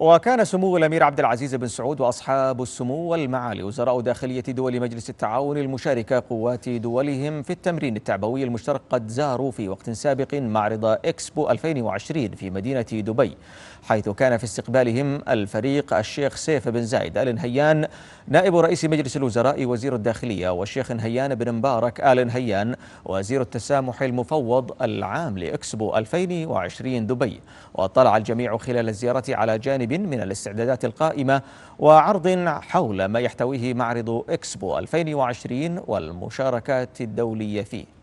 وكان سمو الامير عبد العزيز بن سعود واصحاب السمو والمعالي وزراء داخليه دول مجلس التعاون المشاركه قوات دولهم في التمرين التعبوي المشترك قد زاروا في وقت سابق معرض اكسبو 2020 في مدينه دبي حيث كان في استقبالهم الفريق الشيخ سيف بن زايد ال نهيان نائب رئيس مجلس الوزراء وزير الداخليه والشيخ نهيان بن مبارك ال نهيان وزير التسامح المفوض العام لاكسبو 2020 دبي واطلع الجميع خلال الزياره على جانب جانب من الاستعدادات القائمة وعرض حول ما يحتويه معرض إكسبو 2020 والمشاركات الدولية فيه